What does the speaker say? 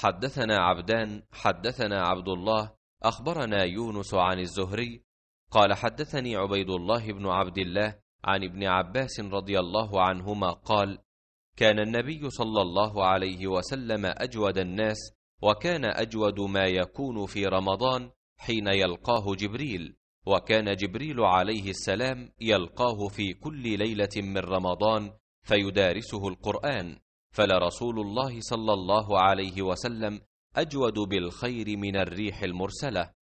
حدثنا عبدان حدثنا عبد الله اخبرنا يونس عن الزهري قال حدثني عبيد الله بن عبد الله عن ابن عباس رضي الله عنهما قال كان النبي صلى الله عليه وسلم اجود الناس وكان اجود ما يكون في رمضان حين يلقاه جبريل وكان جبريل عليه السلام يلقاه في كل ليله من رمضان فيدارسه القران فلرسول الله صلى الله عليه وسلم اجود بالخير من الريح المرسله